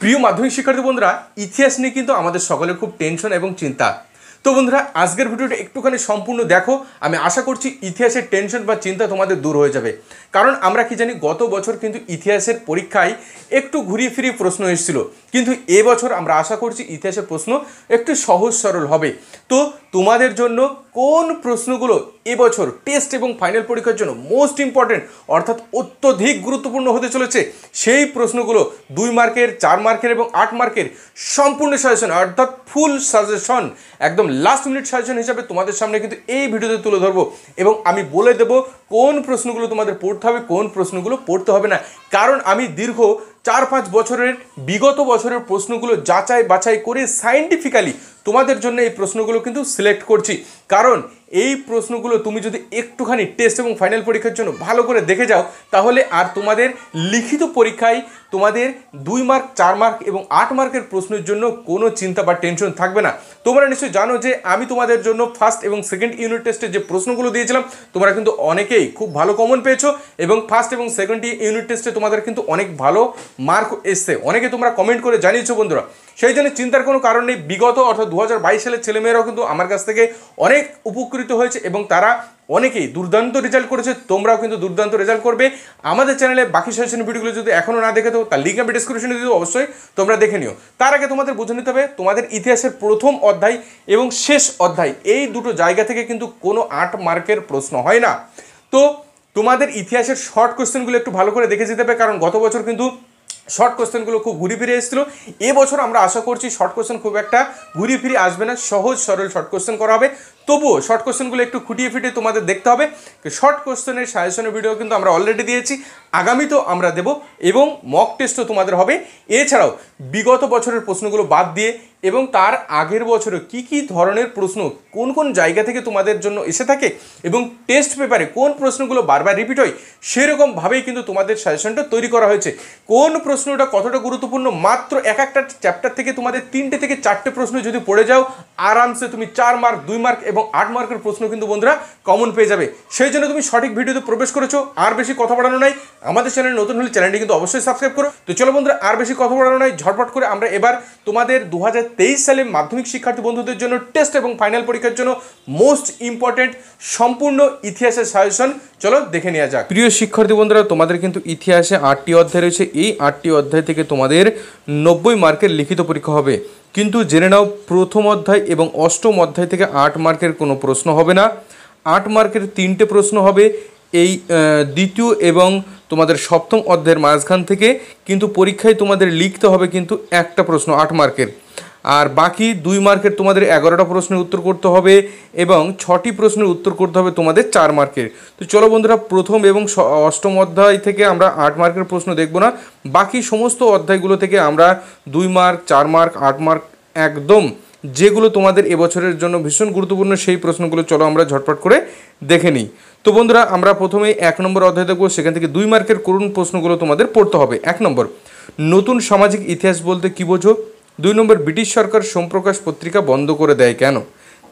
প্রিয় মাধ্যমিক শিক্ষার্থী বন্ধুরা ইতিহাস নিয়ে কিন্তু আমাদের সকলের খুব টেনশন এবং চিন্তা তো বন্ধুরা আজকের ভিডিওটা একটুখানি সম্পূর্ণ দেখো আমি আশা করছি ইতিহাসের টেনশন বা চিন্তা তোমাদের দূর হয়ে যাবে কারণ আমরা কি জানি গত বছর কিন্তু ইতিহাসের পরীক্ষায় একটু ঘুরিয়ে ফিরিয়ে প্রশ্ন এসেছিল কিন্তু এবছর আমরা আশা করছি ইতিহাসের প্রশ্ন একটু সহজ সরল হবে তো তোমাদের জন্য কোন প্রশ্নগুলো এবছর টেস্ট এবং ফাইনাল পরীক্ষার জন্য মোস্ট ইম্পর্টেন্ট অর্থাৎ অত্যধিক গুরুত্বপূর্ণ হতে চলেছে সেই প্রশ্নগুলো দুই মার্কের চার মার্কের এবং আট মার্কের সম্পূর্ণ সাজেশন অর্থাৎ ফুল সাজেশন একদম লাস্ট মিনিট সাজেশন হিসাবে তোমাদের সামনে কিন্তু এই ভিডিওতে তুলে ধরবো এবং আমি বলে দেব কোন প্রশ্নগুলো তোমাদের পড়তে হবে কোন প্রশ্নগুলো পড়তে হবে না কারণ আমি দীর্ঘ চার পাঁচ বছরের বিগত বছরের প্রশ্নগুলো যাচাই বাছাই করে সাইন্টিফিক্যালি তোমাদের জন্য এই প্রশ্নগুলো কিন্তু সিলেক্ট করছি কারণ এই প্রশ্নগুলো তুমি যদি একটুখানি টেস্ট এবং ফাইনাল পরীক্ষার জন্য ভালো করে দেখে যাও তাহলে আর তোমাদের লিখিত পরীক্ষায় তোমাদের দুই মার্ক চার মার্ক এবং আট মার্কের প্রশ্নের জন্য কোনো চিন্তা বা টেনশন থাকবে না তোমরা নিশ্চয়ই জানো যে আমি তোমাদের জন্য ফার্স্ট এবং সেকেন্ড ইউনিট টেস্টের যে প্রশ্নগুলো দিয়েছিলাম তোমরা কিন্তু অনেকেই খুব ভালো কমন পেয়েছো এবং ফার্স্ট এবং সেকেন্ড ইউনিট টেস্টে তোমাদের কিন্তু অনেক ভালো মার্ক এসছে অনেকে তোমরা কমেন্ট করে জানিয়েছো বন্ধুরা সেই জন্য চিন্তার কোনো কারণ নেই বিগত অর্থাৎ দু হাজার বাইশ সালের ছেলেমেয়েরাও কিন্তু আমার কাছ থেকে অনেক উপকৃত হয়েছে এবং তারা অনেকেই দুর্দান্ত রেজাল্ট করেছে তোমরাও কিন্তু দুর্দান্ত রেজাল্ট করবে আমাদের চ্যানেলে বাকি সাজেশন ভিডিওগুলো যদি এখনও না দেখে তো তার লিঙ্ক আমি ডিসক্রিপশনে দিয়ে অবশ্যই তোমরা দেখে নিও তার আগে তোমাদের বুঝে নিতে হবে তোমাদের ইতিহাসের প্রথম অধ্যায় এবং শেষ অধ্যায় এই দুটো জায়গা থেকে কিন্তু কোনো আট মার্কের প্রশ্ন হয় না তো তোমাদের ইতিহাসের শর্ট কোয়েশ্চেনগুলো একটু ভালো করে দেখে যেতে হবে কারণ গত বছর কিন্তু শর্ট কোয়েশ্চেনগুলো খুব ঘুরে ফিরে এসেছিলো এবছর আমরা আশা করছি শর্ট কোয়েশ্চেন খুব একটা ঘুরে ফিরে আসবে না সহজ সরল শর্ট কোয়েশ্চেন করা হবে তবুও শর্ট কোশ্চেনগুলো একটু খুঁটিয়ে ফিটিয়ে তোমাদের দেখতে হবে শর্ট কোশ্চেনের সাজেশনের ভিডিও কিন্তু আমরা অলরেডি দিয়েছি আগামী তো আমরা দেব এবং মক টেস্টও তোমাদের হবে এছাড়াও বিগত বছরের প্রশ্নগুলো বাদ দিয়ে এবং তার আগের বছরে কি কি ধরনের প্রশ্ন কোন কোন জায়গা থেকে তোমাদের জন্য এসে থাকে এবং টেস্ট পেপারে কোন প্রশ্নগুলো বারবার রিপিট হয় সেরকমভাবেই কিন্তু তোমাদের সাজেশনটা তৈরি করা হয়েছে কোন প্রশ্নটা কতটা গুরুত্বপূর্ণ মাত্র এক একটা চ্যাপ্টার থেকে তোমাদের তিনটে থেকে চারটে প্রশ্ন যদি পড়ে যাও আরামসে তুমি চার মার্ক দুই মার্ক এবং এবং আট মার্কের প্রশ্ন কিন্তু বন্ধুরা কমন পেয়ে যাবে সেই জন্য তুমি সঠিক ভিডিওতে প্রবেশ করেছো আর বেশি কথা বাড়ানো নাই আমাদের চ্যানেল নতুন হলে চ্যানেলটি কিন্তু অবশ্যই সাবস্ক্রাইব করো তো চলো বন্ধুরা আর বেশি কথা বাড়ানো নাই ঝটপট করে আমরা এবার তোমাদের দু সালে মাধ্যমিক শিক্ষার্থী বন্ধুদের জন্য টেস্ট এবং ফাইনাল পরীক্ষার জন্য মোস্ট ইম্পর্টেন্ট সম্পূর্ণ ইতিহাসের সাজেশন চলো দেখে নেওয়া যাক প্রিয় শিক্ষার্থী বন্ধুরা তোমাদের কিন্তু ইতিহাসে আটটি অধ্যায় রয়েছে এই আটটি অধ্যায় থেকে তোমাদের নব্বই মার্কের লিখিত পরীক্ষা হবে কিন্তু জেনে নাও প্রথম অধ্যায় এবং অষ্টম অধ্যায় থেকে আট মার্কের কোনো প্রশ্ন হবে না আট মার্কের তিনটে প্রশ্ন হবে এই দ্বিতীয় এবং তোমাদের সপ্তম অধ্যায়ের মাঝখান থেকে কিন্তু পরীক্ষায় তোমাদের লিখতে হবে কিন্তু একটা প্রশ্ন আট মার্কের আর বাকি দুই মার্কের তোমাদের এগারোটা প্রশ্নের উত্তর করতে হবে এবং ছটি প্রশ্নের উত্তর করতে হবে তোমাদের চার মার্কের তো চলো বন্ধুরা প্রথম এবং অষ্টম অধ্যায় থেকে আমরা আট মার্কের প্রশ্ন দেখব না বাকি সমস্ত অধ্যায়গুলো থেকে আমরা দুই মার্ক চার মার্ক আট মার্ক একদম যেগুলো তোমাদের এবছরের জন্য ভীষণ গুরুত্বপূর্ণ সেই প্রশ্নগুলো চলো আমরা ঝটপট করে দেখে নিই তো বন্ধুরা আমরা প্রথমে এক নম্বর অধ্যায় দেখব সেখান থেকে দুই মার্কের করুণ প্রশ্নগুলো তোমাদের পড়তে হবে এক নম্বর নতুন সামাজিক ইতিহাস বলতে কী বোঝো দুই নম্বর ব্রিটিশ সরকার সোমপ্রকাশ পত্রিকা বন্ধ করে দেয় কেন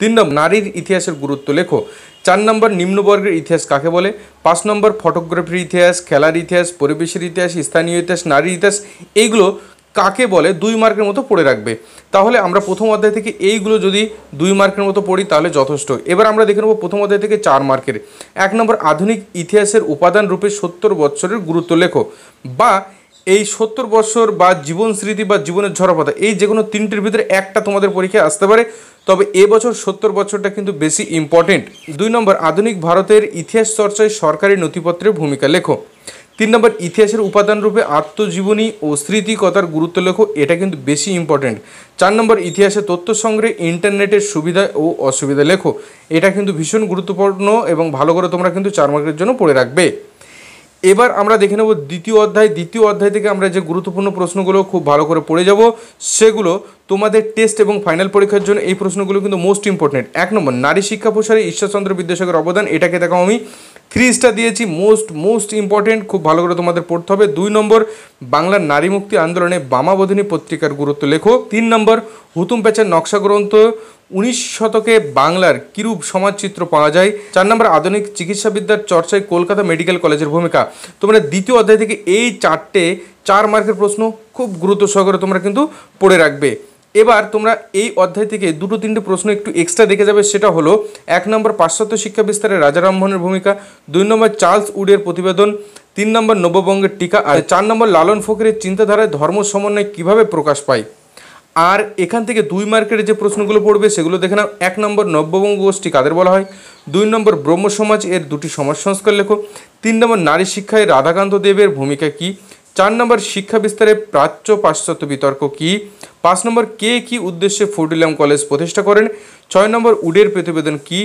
তিন নম্বর নারীর ইতিহাসের গুরুত্ব লেখো চার নম্বর নিম্নবর্গের ইতিহাস কাকে বলে পাঁচ নম্বর ফটোগ্রাফির ইতিহাস খেলার ইতিহাস পরিবেশের ইতিহাস স্থানীয় ইতিহাস নারীর ইতিহাস এইগুলো কাকে বলে দুই মার্কের মতো পড়ে রাখবে তাহলে আমরা প্রথম অধ্যায় থেকে এইগুলো যদি দুই মার্কের মতো পড়ি তাহলে যথেষ্ট এবার আমরা দেখে নেবো প্রথম অধ্যায় থেকে চার মার্কের এক নম্বর আধুনিক ইতিহাসের উপাদান রূপে সত্তর বৎসরের গুরুত্ব লেখো বা এই সত্তর বছর বা জীবন স্মৃতি বা জীবনের ঝরাপথা এই যে কোনো তিনটির ভিতরে একটা তোমাদের পরীক্ষায় আসতে পারে তবে এবছর সত্তর বছরটা কিন্তু বেশি ইম্পর্টেন্ট দুই নম্বর আধুনিক ভারতের ইতিহাস চর্চায় সরকারি নথিপত্রে ভূমিকা লেখো তিন নম্বর ইতিহাসের উপাদান রূপে আত্মজীবনী ও স্মৃতিকতার গুরুত্ব লেখো এটা কিন্তু বেশি ইম্পর্টেন্ট চার নম্বর ইতিহাসে তথ্য সংগ্রহে ইন্টারনেটের সুবিধা ও অসুবিধা লেখো এটা কিন্তু ভীষণ গুরুত্বপূর্ণ এবং ভালো করে তোমরা কিন্তু চার মার্কের জন্য পড়ে রাখবে এবার আমরা দেখে নেব দ্বিতীয় অধ্যায় দ্বিতীয় অধ্যায় থেকে আমরা যে গুরুত্বপূর্ণ প্রশ্নগুলো খুব ভালো করে পড়ে যাব সেগুলো তোমাদের টেস্ট এবং ফাইনাল পরীক্ষার জন্য এই প্রশ্নগুলো কিন্তু মোস্ট ইম্পর্টেন্ট এক নম্বর নারী শিক্ষা প্রসারে ঈশ্বরচন্দ্র বিদ্যাসাগর অবদান এটাকে দেখাও আমি থ্রিজটা দিয়েছি মোস্ট মোস্ট ইম্পর্টেন্ট খুব ভালো করে তোমাদের পড়তে হবে দুই নম্বর বাংলার নারী মুক্তি আন্দোলনে বামাবোধিনী পত্রিকার গুরুত্ব লেখো তিন নম্বর হুতুম প্যাচের নকশা গ্রন্থ উনিশ শতকে বাংলার কিরূপ সমাজচিত্র পাওয়া যায় চার নম্বর আধুনিক চিকিৎসাবিদ্যার চর্চায় কলকাতা মেডিকেল কলেজের ভূমিকা তোমরা দ্বিতীয় অধ্যায় থেকে এই চারটে চার মার্কের প্রশ্ন খুব গুরুত্ব সহকারে তোমরা কিন্তু পড়ে রাখবে এবার তোমরা এই অধ্যায় থেকে দুটো তিনটে প্রশ্ন একটু এক্সট্রা দেখে যাবে সেটা হলো এক নম্বর পাশ্চাত্য শিক্ষা বিস্তারে রাজারামমোহনের ভূমিকা দুই নম্বর চার্লস উডের প্রতিবেদন তিন নম্বর নববঙ্গের টিকা আর চার নম্বর লালন ফকিরের চিন্তাধারায় ধর্ম সমন্বয় কীভাবে প্রকাশ পায় আর এখান থেকে দুই মার্কেটের যে প্রশ্নগুলো পড়বে সেগুলো দেখে নাও এক নম্বর নব্যবঙ্গ গোষ্ঠী কাদের বলা হয় দুই নম্বর ব্রহ্ম সমাজ এর দুটি সমাজ সংস্কার লেখো তিন নম্বর নারী শিক্ষায় রাধাকান্ত দেবের ভূমিকা কি চার নম্বর শিক্ষা বিস্তারে প্রাচ্য পাশ্চাত্য বিতর্ক কী পাঁচ নম্বর কে কি উদ্দেশ্যে ফোর্ট উইলিয়াম কলেজ প্রতিষ্ঠা করেন ছয় নম্বর উডের প্রতিবেদন কি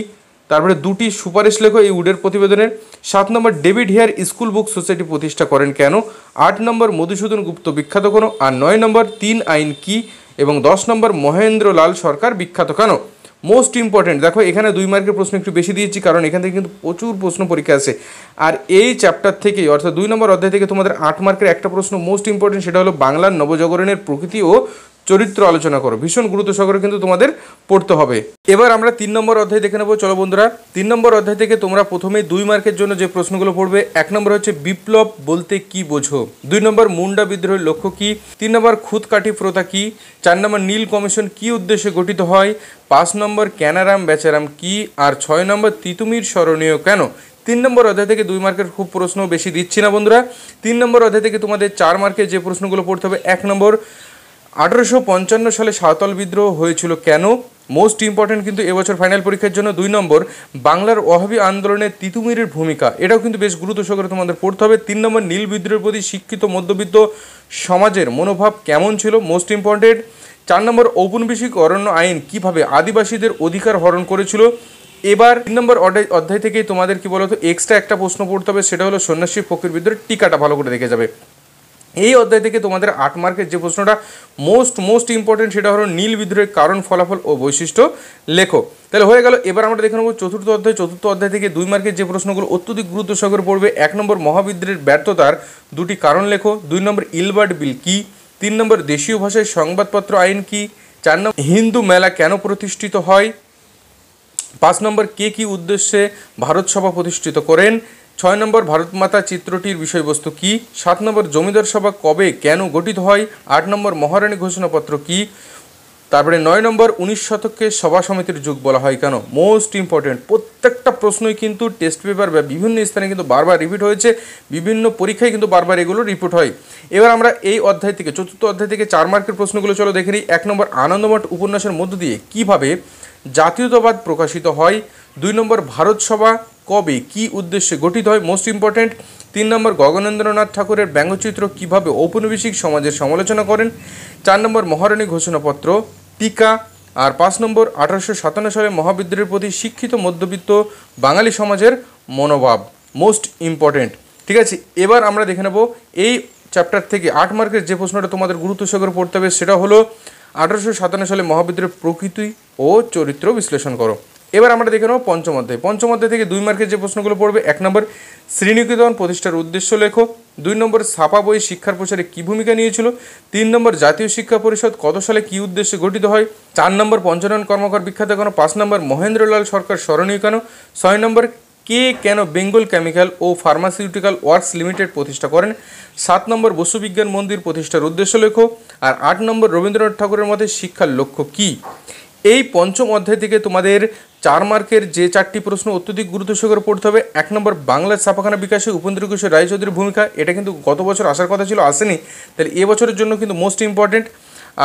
তারপরে দুটি সুপারিশ লেখো এই উডের প্রতিবেদনের সাত নম্বর David Hare school book society প্রতিষ্ঠা করেন কেন আট নম্বর মধুসূদন গুপ্ত বিখ্যাত কোনো আর নয় নম্বর তিন আইন কি এবং দশ নম্বর মহেন্দ্র লাল সরকার বিখ্যাত কেন মোস্ট ইম্পর্টেন্ট দেখো এখানে দুই মার্কের প্রশ্ন একটু বেশি দিয়েছি কারণ এখান থেকে কিন্তু প্রচুর প্রশ্ন পরীক্ষা আছে আর এই চ্যাপ্টার থেকে অর্থাৎ দুই নম্বর অধ্যায় থেকে তোমাদের আট মার্কের একটা প্রশ্ন মোস্ট ইম্পর্টেন্ট সেটা হলো বাংলার নবজাগরণের প্রকৃতি ও চরিত্র আলোচনা করো ভীষণ গুরুত্ব সহকারে কিন্তু তোমাদের পড়তে হবে এবার আমরা তিন নম্বর অধ্যায় দেখে নেবো চলো বন্ধুরা তিন নম্বর অধ্যায় থেকে তোমরা প্রথমে দুই মার্কের জন্য যে প্রশ্নগুলো পড়বে এক নম্বর হচ্ছে বিপ্লব বলতে কি বোঝো দুই নম্বর মুন্ডা বিদ্রোহের লক্ষ্য কি তিন নম্বর খুদকাঠি প্রথা কি চার নম্বর নীল কমিশন কি উদ্দেশ্যে গঠিত হয় পাঁচ নম্বর ক্যানারাম বেচারাম কি আর ছয় নম্বর তিতুমির স্মরণীয় কেন তিন নম্বর অধ্যায় থেকে দুই মার্কের খুব প্রশ্ন বেশি দিচ্ছি না বন্ধুরা তিন নম্বর অধ্যায় থেকে তোমাদের চার মার্কের যে প্রশ্নগুলো পড়তে হবে এক নম্বর আঠেরোশো পঞ্চান্ন সালে সাঁওতাল বিদ্রোহ হয়েছিল কেন মোস্ট ইম্পর্টেন্ট কিন্তু এবছর ফাইনাল পরীক্ষার জন্য দুই নম্বর বাংলার ওয়াহাবি আন্দোলনে তিতুমিরের ভূমিকা এটাও কিন্তু বেশ গুরুত্ব সহকারে তোমাদের পড়তে হবে তিন নম্বর নীল বিদ্রোহের প্রতি শিক্ষিত মধ্যবিত্ত সমাজের মনোভাব কেমন ছিল মোস্ট ইম্পর্টেন্ট চার নম্বর ঔপনিবেশিক অরণ্য আইন কিভাবে আদিবাসীদের অধিকার হরণ করেছিল এবার তিন নম্বর অধ্যায় থেকে তোমাদের কি বলতো এক্সট্রা একটা প্রশ্ন পড়তে হবে সেটা হলো সন্ন্যাসী ফকির বিদ্রোহের টিকাটা ভালো করে দেখে যাবে এই অধ্যায় থেকে তোমাদের আট মার্কের যে প্রশ্নটা মোস্ট মোস্ট ইম্পর্টেন্ট সেটা হলো নীল বিদ্রোহের কারণ ফলাফল ও বৈশিষ্ট্য লেখো তাহলে হয়ে গেল এবার আমরা দেখে নেবো চতুর্থ অধ্যায় চতুর্থ অধ্যায় থেকে দুই মার্কের যে প্রশ্নগুলো অত্যধিক গুরুত্ব সহকারে পড়বে এক নম্বর মহাবিদ্রোহের ব্যর্থতার দুটি কারণ লেখো দুই নম্বর ইলবার্ট বিল কি তিন নম্বর দেশীয় ভাষায় সংবাদপত্র আইন কি চার নম্বর হিন্দু মেলা কেন প্রতিষ্ঠিত হয় পাঁচ নম্বর কে কি উদ্দেশ্যে ভারত সভা প্রতিষ্ঠিত করেন ছয় নম্বর ভারতমাতা চিত্রটির বিষয়বস্তু কি সাত নম্বর জমিদার সভা কবে কেন গঠিত হয় আট নম্বর মহারানী ঘোষণাপত্র কি তারপরে নয় নম্বর উনিশ শতকে সভা সমিতির যুগ বলা হয় কেন মোস্ট ইম্পর্টেন্ট প্রত্যেকটা প্রশ্নই কিন্তু টেস্ট পেপার বা বিভিন্ন স্থানে কিন্তু বারবার রিপিট হয়েছে বিভিন্ন পরীক্ষায় কিন্তু বারবার এগুলো রিপিট হয় এবার আমরা এই অধ্যায় থেকে চতুর্থ অধ্যায় থেকে চার মার্কের প্রশ্নগুলো চলো দেখে নিই এক নম্বর আনন্দমঠ উপন্যাসের মধ্য দিয়ে কিভাবে জাতীয়তাবাদ প্রকাশিত হয় দুই নম্বর ভারত সভা কবে কি উদ্দেশ্যে গঠিত হয় মোস্ট ইম্পর্ট্যান্ট তিন নম্বর গগনেন্দ্রনাথ ঠাকুরের ব্যঙ্গচিত্র কিভাবে ঔপনিবেশিক সমাজের সমালোচনা করেন চার নম্বর মহারণী ঘোষণাপত্র টিকা আর পাঁচ নম্বর আঠারোশো সাতান্ন সালে মহাবিদ্রোহের প্রতি শিক্ষিত মধ্যবিত্ত বাঙালি সমাজের মনোভাব মোস্ট ইম্পর্ট্যান্ট ঠিক আছে এবার আমরা দেখে নেব এই চ্যাপ্টার থেকে আট মার্কের যে প্রশ্নটা তোমাদের গুরুত্ব সহকারে পড়তে হবে সেটা হলো আঠারোশো সাতান্ন সালে মহাবিদ্রোহের প্রকৃতি ও চরিত্র বিশ্লেষণ করো এবার আমরা দেখে নেব পঞ্চম অধ্যায় পঞ্চম অধ্যায় থেকে দুই মার্কের যে প্রশ্নগুলো পড়বে এক নম্বর শ্রীনিকেতন প্রতিষ্ঠার উদ্দেশ্য লেখো দুই নম্বর ছাপা বই শিক্ষার প্রচারে কী ভূমিকা নিয়েছিল তিন নম্বর জাতীয় শিক্ষা পরিষদ কত সালে কী উদ্দেশ্যে গঠিত হয় চার নম্বর পঞ্চনয়ন কর্মকর বিখ্যাত কেন পাঁচ নম্বর মহেন্দ্রলাল সরকার স্মরণীয় কেন ছয় নম্বর কে কেন বেঙ্গল কেমিক্যাল ও ফার্মাসিউটিক্যাল ওয়ার্কস লিমিটেড প্রতিষ্ঠা করেন সাত নম্বর বসুবিজ্ঞান মন্দির প্রতিষ্ঠার উদ্দেশ্য লেখো আর আট নম্বর রবীন্দ্রনাথ ঠাকুরের মতে শিক্ষার লক্ষ্য কী এই পঞ্চম অধ্যায় থেকে তোমাদের চার মার্কের যে চারটি প্রশ্ন অত্যধিক গুরুত্ব সহকারে পড়তে হবে এক নম্বর বাংলার ছাপাখানা বিকাশে উপেন্দ্র কিশোর রায়চৌধুরীর ভূমিকা এটা কিন্তু গত বছর আসার কথা ছিল আসেনি তাহলে এবছরের জন্য কিন্তু মোস্ট ইম্পর্টেন্ট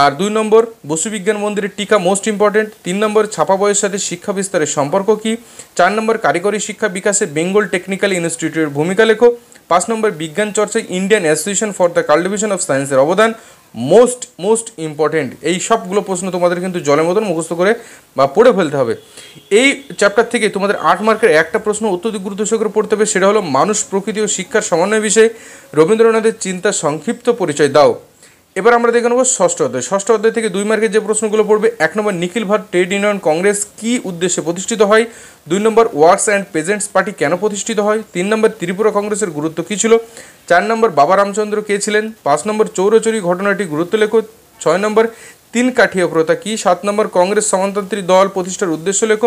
আর দুই নম্বর বসুবিজ্ঞান মন্দিরের টিকা মোস্ট ইম্পর্টেন্ট তিন নম্বর ছাপা বয়সের সাথে শিক্ষা বিস্তারের সম্পর্ক কী চার নম্বর কারিগরি শিক্ষা বিকাশে বেঙ্গল টেকনিক্যাল ইনস্টিটিউটের ভূমিকা লেখো পাঁচ নম্বর বিজ্ঞান চর্চায় Indian association for the cultivation of সায়েন্সের অবদান মোস্ট মোস্ট ইম্পর্টেন্ট এই সবগুলো প্রশ্ন তোমাদের কিন্তু জলের মতন মুখস্থ করে বা পড়ে ফেলতে হবে এই চ্যাপ্টার থেকে তোমাদের আট মার্কের একটা প্রশ্ন অত্যধিক গুরুত্ব সহকারে পড়তে হবে সেটা হলো মানুষ প্রকৃতি ও শিক্ষার সমন্বয় বিষয়ে রবীন্দ্রনাথের চিন্তা সংক্ষিপ্ত পরিচয় দাও এবার আমরা দেখে নেবো ষষ্ঠ অধ্যায় ষষ্ঠ অধ্যায় থেকে দুই মার্কের যে প্রশ্নগুলো পড়বে এক নম্বর Nikhil Bharat trade union congress কি উদ্দেশ্যে প্রতিষ্ঠিত হয় দুই নম্বর ওয়ার্কস অ্যান্ড পেজেন্টস পার্টি কেন প্রতিষ্ঠিত হয় তিন নম্বর ত্রিপুরা কংগ্রেসের গুরুত্ব কী ছিল চার নম্বর বাবা রামচন্দ্র কে ছিলেন পাঁচ নম্বর চৌরচুরি ঘটনাটি গুরুত্ব লেখ ছয় নম্বর তিন কাঠিয়া প্রথা কী সাত নম্বর কংগ্রেস সমানতান্ত্রিক দল প্রতিষ্ঠার উদ্দেশ্য লেখ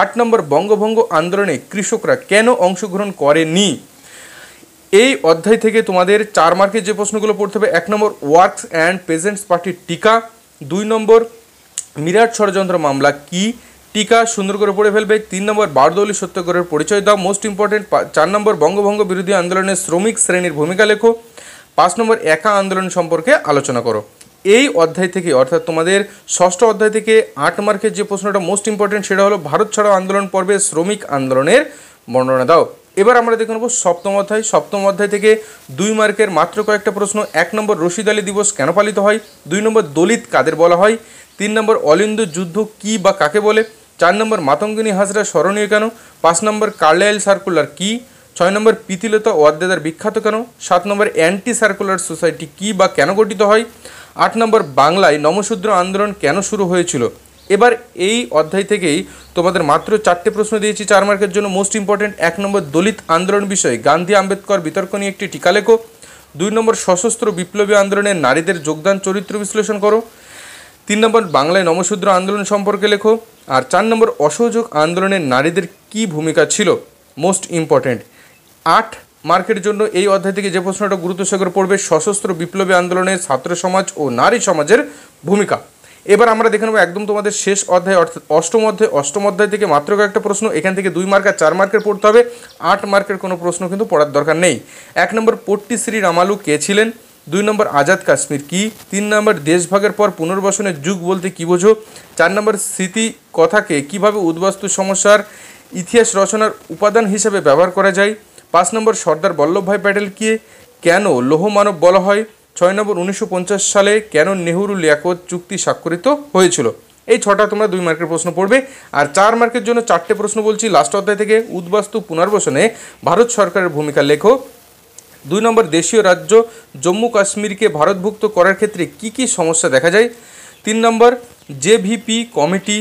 আট নম্বর বঙ্গভঙ্গ আন্দোলনে কৃষকরা কেন অংশগ্রহণ করেনি এই অধ্যায় থেকে তোমাদের চার মার্কের যে প্রশ্নগুলো পড়তে হবে এক নম্বর ওয়ার্কস অ্যান্ড প্রেজেন্টস পার্টির টিকা দুই নম্বর মিরাট ষড়যন্ত্র মামলা কি টিকা সুন্দর করে পড়ে ফেলবে তিন নম্বর বারদৌলি সত্যগ্রহের পরিচয় দাও মোস্ট ইম্পর্টেন্ট চার নম্বর বঙ্গভঙ্গ বিরোধী আন্দোলনে শ্রমিক শ্রেণীর ভূমিকা লেখো পাঁচ নম্বর একা আন্দোলন সম্পর্কে আলোচনা করো এই অধ্যায় থেকে অর্থাৎ তোমাদের ষষ্ঠ অধ্যায় থেকে আট মার্কের যে প্রশ্নটা মোস্ট ইম্পর্টেন্ট সেটা হলো ভারত ছাড়াও আন্দোলন পর্বে শ্রমিক আন্দোলনের বর্ণনা দাও এবার আমরা দেখে নেব সপ্তম অধ্যায় সপ্তম অধ্যায় থেকে দুই মার্কের মাত্র কয়েকটা প্রশ্ন এক নম্বর রশিদ আলী দিবস কেন পালিত হয় দুই নম্বর দলিত কাদের বলা হয় তিন নম্বর অলিন্দ যুদ্ধ কি বা কাকে বলে চার নম্বর মাতঙ্গিনী হাজরা স্মরণীয় কেন পাঁচ নম্বর কার্লাইল সার্কুলার কি ছয় নম্বর পিতিলতা ওয়াদ্দেদার বিখ্যাত কেন সাত নম্বর অ্যান্টি সার্কুলার সোসাইটি কি বা কেন গঠিত হয় আট নম্বর বাংলায় নমশূদ্র আন্দোলন কেন শুরু হয়েছিল এবার এই অধ্যায় থেকেই তোমাদের মাত্র চারটে প্রশ্ন দিয়েছি চার মার্কের জন্য মোস্ট ইম্পর্ট্যান্ট এক নম্বর দলিত আন্দোলন বিষয়ে গান্ধী আম্বেদকর বিতর্ক নিয়ে একটি টিকা লেখো দুই নম্বর সশস্ত্র বিপ্লবী আন্দোলনে নারীদের যোগদান চরিত্র বিশ্লেষণ করো তিন নম্বর বাংলায় নমশূদ্র আন্দোলন সম্পর্কে লেখো আর চার নম্বর অসহযোগ আন্দোলনে নারীদের কি ভূমিকা ছিল মোস্ট ইম্পর্ট্যান্ট আট মার্কের জন্য এই অধ্যায় থেকে যে প্রশ্নটা গুরুত্ব সাগর পড়বে সশস্ত্র বিপ্লবী আন্দোলনের ছাত্র সমাজ ও নারী সমাজের ভূমিকা এবার আমরা দেখে নেবো একদম তোমাদের শেষ অধ্যায় অর্থাৎ অষ্টম অধ্যায় অষ্টম অধ্যায় থেকে মাত্র কয়েকটা প্রশ্ন এখান থেকে দুই মার্ক চার মার্কের পড়তে হবে আট মার্কের কোনো প্রশ্ন কিন্তু পড়ার দরকার নেই এক নম্বর পট্টি শ্রী রামালু কে ছিলেন দুই নম্বর আজাদ কাশ্মীর কি তিন নম্বর দেশভাগের পর পুনর্বাসনের যুগ বলতে কী বোঝো চার নম্বর স্মৃতি কথাকে কিভাবে উদ্বাস্তু সমস্যার ইতিহাস রচনার উপাদান হিসেবে ব্যবহার করা যায় পাঁচ নম্বর সর্দার বল্লভভাই প্যাটেলকে কেন লোহমানব বলা হয় ছয় নম্বর উনিশশো সালে কেন নেহরু লিয়াকত চুক্তি স্বাক্ষরিত হয়েছিল এই ছটা তোমরা দুই মার্কের প্রশ্ন পড়বে আর চার মার্কের জন্য চারটে প্রশ্ন বলছি লাস্ট অধ্যায় থেকে উদ্বাস্তু পুনর্বাসনে ভারত সরকারের ভূমিকা লেখো দুই নম্বর দেশীয় রাজ্য জম্মু কাশ্মীরকে ভারতভুক্ত করার ক্ষেত্রে কি কি সমস্যা দেখা যায় তিন নম্বর জেভিপি কমিটি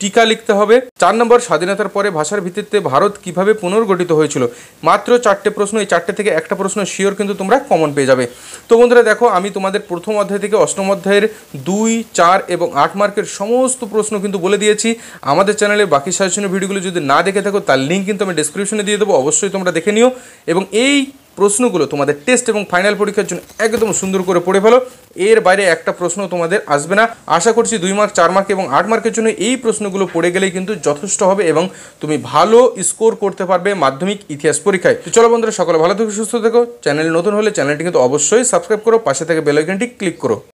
টিকা লিখতে হবে চার নম্বর স্বাধীনতার পরে ভাষার ভিত্তিতে ভারত কিভাবে পুনর্গঠিত হয়েছিল মাত্র চারটে প্রশ্ন এই চারটে থেকে একটা প্রশ্ন শিওর কিন্তু তোমরা কমন পেয়ে যাবে তো বন্ধুরা দেখো আমি তোমাদের প্রথম অধ্যায় থেকে অষ্টম অধ্যায়ের দুই চার এবং আট মার্কের সমস্ত প্রশ্ন কিন্তু বলে দিয়েছি আমাদের চ্যানেলে বাকি সাজেশনের ভিডিওগুলো যদি না দেখে থাকো তার লিঙ্ক কিন্তু আমি ডিসক্রিপশনে দিয়ে দেবো অবশ্যই তোমরা দেখে নিও এবং এই প্রশ্নগুলো তোমাদের টেস্ট এবং ফাইনাল পরীক্ষার জন্য একদম সুন্দর করে পড়ে ফেলো এর বাইরে একটা প্রশ্ন তোমাদের আসবে না আশা করছি দুই মার্ক চার মার্ক এবং আট মার্কের জন্য এই প্রশ্নগুলো পড়ে গেলেই কিন্তু যথেষ্ট হবে এবং তুমি ভালো স্কোর করতে পারবে মাধ্যমিক ইতিহাস পরীক্ষায় তো চলো বন্ধুরা সকলে ভালো থেকে সুস্থ থেকো চ্যানেল নতুন হলে চ্যানেলটি কিন্তু অবশ্যই সাবস্ক্রাইব করো পাশে থেকে বেলাইকনটি ক্লিক করো